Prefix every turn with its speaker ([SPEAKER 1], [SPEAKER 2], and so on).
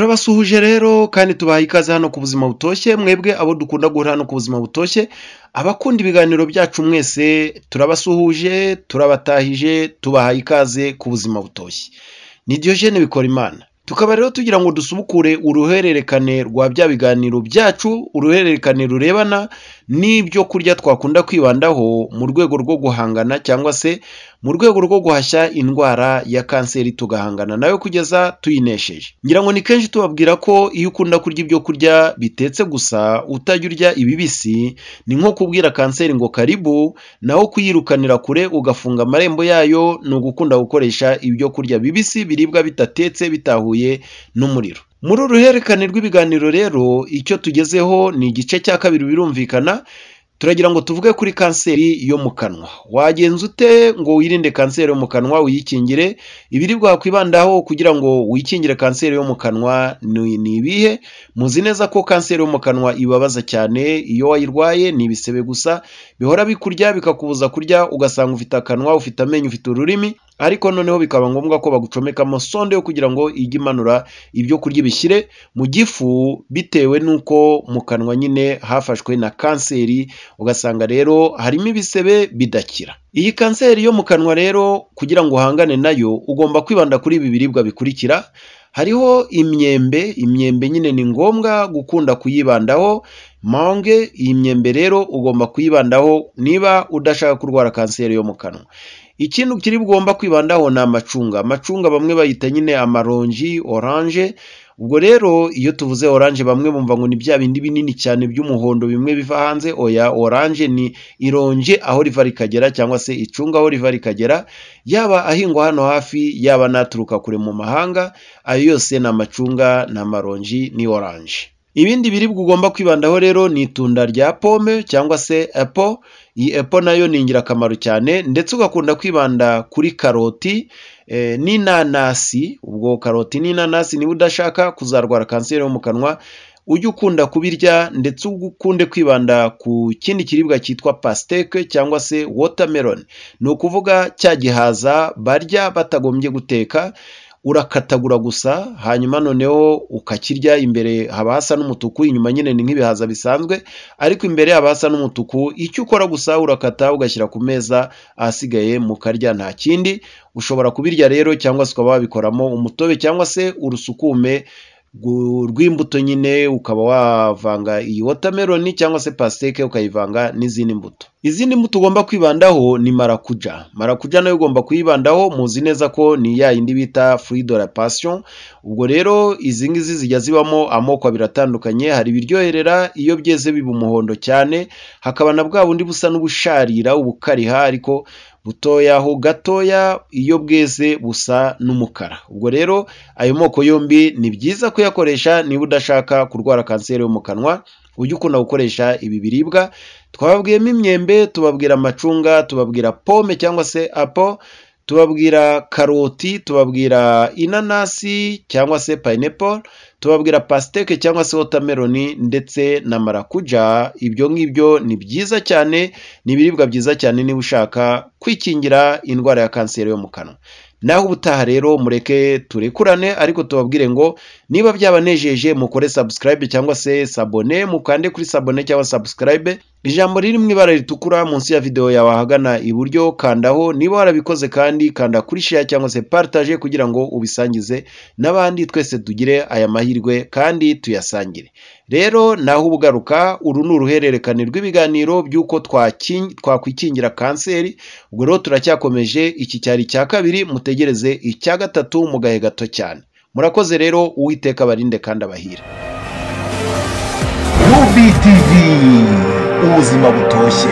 [SPEAKER 1] turabasuhuje rero kandi tubaha ikaze hano ku buzima butoshye mwebwe abo dukunda guhura hano ku buzima butoshye abakunda ibiganiro byacu mwese turabasuhuje turabatahije tubaha ikaze ku buzima butoshye ni Diogene bikora imana tukaba rero tugira ngo dusubukure uruhererekane rwa bya biganiro byacu uruhererekane rurebana n'ibyo kurya twakunda kwibandaho mu rwego rwo guhangana cyangwa se mu rwego rwo guhashya indwara ya kanseri tugahangana nayo kugeza tuyinesheje ngira ngo ni kenshi tubabwira ko iyo ukunda kurya ibyo kurya bitetse gusa utajya urya ibibisi ni nko kubwira kanseri ngo karibu naho kuyirukanira kure ugafunga amarembo yayo ni ugukunda gukoresha ibyo kurya bibisi biribwa bitatetse bitahuye n'umuriro muri uruhererekane rw'ibiganiro rero icyo tugezeho ni igice cya kabiri birumvikana turagira ngo tuvuge kuri kanseri yo mu kanwa wagenza ute ngo wirinde kanseri yo mu kanwa uyikingire ibiribwa wakwibandaho kugira ngo wikingire kanseri yo mu kanwa ni ibihe muzi neza ko kanseri yo mu kanwa ibabaza cyane iyo wayirwaye ni ibisebe gusa bihora bikurya bikakubuza kurya ugasanga ufite akanwa ufite amenyo ufite ururimi ariko noneho bikaba ngombwa ko bagucomekamo sonde yo kugira ngo ijye imanura ibyo kurya ibishyire mu gifu bitewe n'uko mu kanwa nyine hafashwe na kanseri ugasanga rero harimo ibisebe bidakira iyi kanseri yo mu kanwa rero kugira ngo uhangane nayo ugomba kwibanda kuri ibi biribwa bikurikira hariho imyembe imyembe nyine ni ngombwa gukunda kuyibandaho mange iyi myembe rero ugomba kuyibandaho niba udashaka kurwara kanseri yo mu kanwa ikintu kiri bugomba kwibandaho ni amacunga amacunga bamwe bayita nyine amaronji oranje ubwo rero iyo tuvuze oranje bamwe bumva ngo ni bya bindi binini cyane by'umuhondo bimwe biva hanze oya oranje ni ironje aho riva rikagera cyangwa se icunga aho riva rikagera yaba ahingwa hano hafi yaba n'aturuka kure mu mahanga ayo yose ni amacunga ni amaronji ni oranje ibindi biribwa ugomba kwibandaho rero ni itunda rya pome cyangwa se epo iyi epo nayo ni ingirakamaro cyane ndetse ugakunda kwibanda kuri karoti Eh, n'inanasi ubwo karoti n'inanasi niba udashaka kuzarwara kanseri yo mu kanwa ujye ukunda kubirya ndetse ukunde kwibanda ku kindi kiribwa cyitwa pasiteke cyangwa se wotameroni ni ukuvuga cya gihaza barya batagombye guteka urakatagura gusa hanyuma noneho ukakirya imbere haba hasa n'umutuku inyuma nyine ni nk'ibihaza bisanzwe ariko imbere haba hasa n'umutuku icyo ukora gusa urakata ugashyira ku meza ahasigaye mukarya nta kindi ushobora kubirya rero cyangwa se ukaba wabikoramo umutobe cyangwa se urusukume rw'imbuto nyine ukaba wavanga iyi watermelon cyangwa se pasiteke ukayivanga n'izindi mbuto izindi mbuto ugomba kwibandaho ni marakuja marakuja nayo ugomba kuyibandaho muzi neza ko ni ya yindi bita fruit de la passion ubwo rero izi ngizi zijya zibamo amoko abiri atandukanye hari ibiryoherera iyo byeze biba umuhondo cyane hakaba na bwa bundi busa n'ubusharira ubukariha ariko butoya aho gatoya iyo bweze busa n'umukara ubwo rero ayo moko yombi ni byiza kuyakoresha niba udashaka kurwara kanseri yo mu kanwa ujye ukunda gukoresha ibi biribwa twababwiyemo imyembe tubabwira amacunga tubabwira pome cyangwa se apo tubabwira karoti tubabwira inanasi cyangwa se payinepo tubabwira pasiteke cyangwa se wotameroni ndetse na marakuja ibyo ngibyo ni byiza cyane ni ibiribwa byiza cyane niba ushaka kwikingira indwara ya kanseri yo mu kanwa naho ubutaha rero mureke turekurane ariko tubabwire ngo niba byabanejeje mukore sabusikarayibe cyangwa se sabone mukande kuri sabone cyangwa sabusikarayibe ijambo riri mu ibara ritukura munsi ya videwo yawe ahagana iburyo kandaho niba warabikoze kandi kanda kuri sheya cyangwa se partage kugira ngo ubisangize n'abandi twese tugire aya mahirwe kandi tuyasangire rero naho ubugaruka uru ni uruhererekane rw'ibiganiro by'uko twakwikingira kanseri ubwo rero turacyakomeje iki cyari cya kabiri mutegereze icya gatatu mugahe gato cyane murakoze rero uwiteka barinde kandi abahira ubuzima butoshye